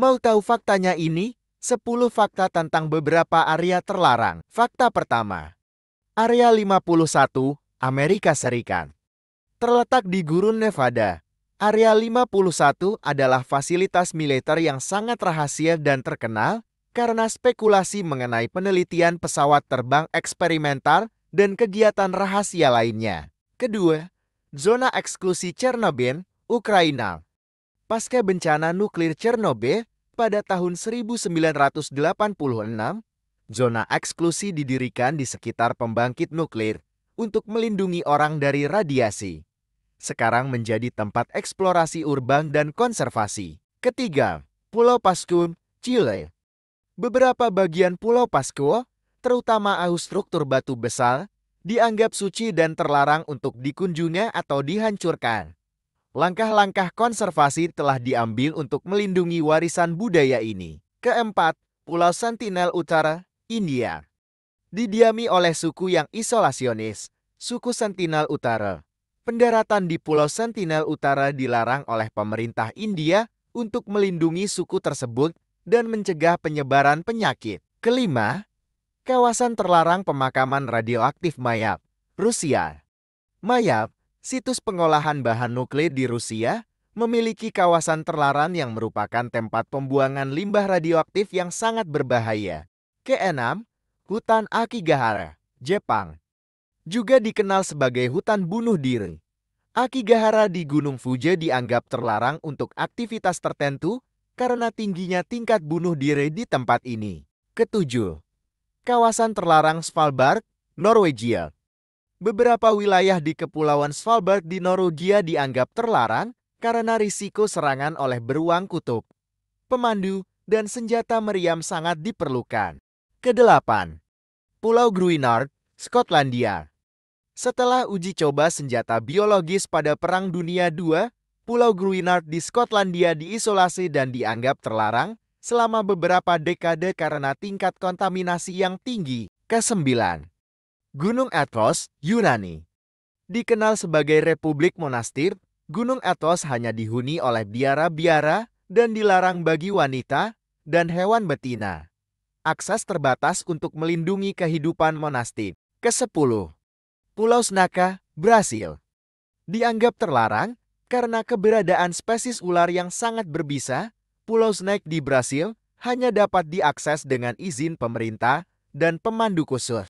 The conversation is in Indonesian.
Mau tahu faktanya ini? 10 fakta tentang beberapa area terlarang. Fakta pertama. Area 51, Amerika Serikat. Terletak di gurun Nevada. Area 51 adalah fasilitas militer yang sangat rahasia dan terkenal karena spekulasi mengenai penelitian pesawat terbang eksperimental dan kegiatan rahasia lainnya. Kedua, zona eksklusi Chernobyl, Ukraina. Pasca bencana nuklir Chernobyl, pada tahun 1986, zona eksklusi didirikan di sekitar pembangkit nuklir untuk melindungi orang dari radiasi. Sekarang menjadi tempat eksplorasi urban dan konservasi. Ketiga, Pulau Pascu, Chile. Beberapa bagian Pulau Pascu, terutama aus struktur batu besar, dianggap suci dan terlarang untuk dikunjungi atau dihancurkan. Langkah-langkah konservasi telah diambil untuk melindungi warisan budaya ini. Keempat, Pulau Sentinel Utara, India. Didiami oleh suku yang isolasionis, suku Sentinel Utara. Pendaratan di Pulau Sentinel Utara dilarang oleh pemerintah India untuk melindungi suku tersebut dan mencegah penyebaran penyakit. Kelima, kawasan terlarang pemakaman radioaktif mayat, Rusia. Mayat situs pengolahan bahan nuklir di Rusia memiliki kawasan terlarang yang merupakan tempat pembuangan limbah radioaktif yang sangat berbahaya. Keenam, hutan Akigahara, Jepang. Juga dikenal sebagai hutan bunuh diri. Akigahara di Gunung Fuji dianggap terlarang untuk aktivitas tertentu karena tingginya tingkat bunuh diri di tempat ini. Ketujuh, kawasan terlarang Svalbard, Norwegia. Beberapa wilayah di Kepulauan Svalbard di Norwegia dianggap terlarang karena risiko serangan oleh beruang kutub. Pemandu dan senjata meriam sangat diperlukan. Kedelapan, Pulau Gruinard, Skotlandia. Setelah uji coba senjata biologis pada Perang Dunia II, Pulau Gruinard di Skotlandia diisolasi dan dianggap terlarang selama beberapa dekade karena tingkat kontaminasi yang tinggi. Kesembilan, Gunung Athos, Yunani. Dikenal sebagai Republik Monastir, Gunung Athos hanya dihuni oleh biara-biara dan dilarang bagi wanita dan hewan betina. Akses terbatas untuk melindungi kehidupan monastik. Kesepuluh, Pulau Senaka, Brasil. Dianggap terlarang karena keberadaan spesies ular yang sangat berbisa, Pulau Snake di Brasil hanya dapat diakses dengan izin pemerintah dan pemandu khusus.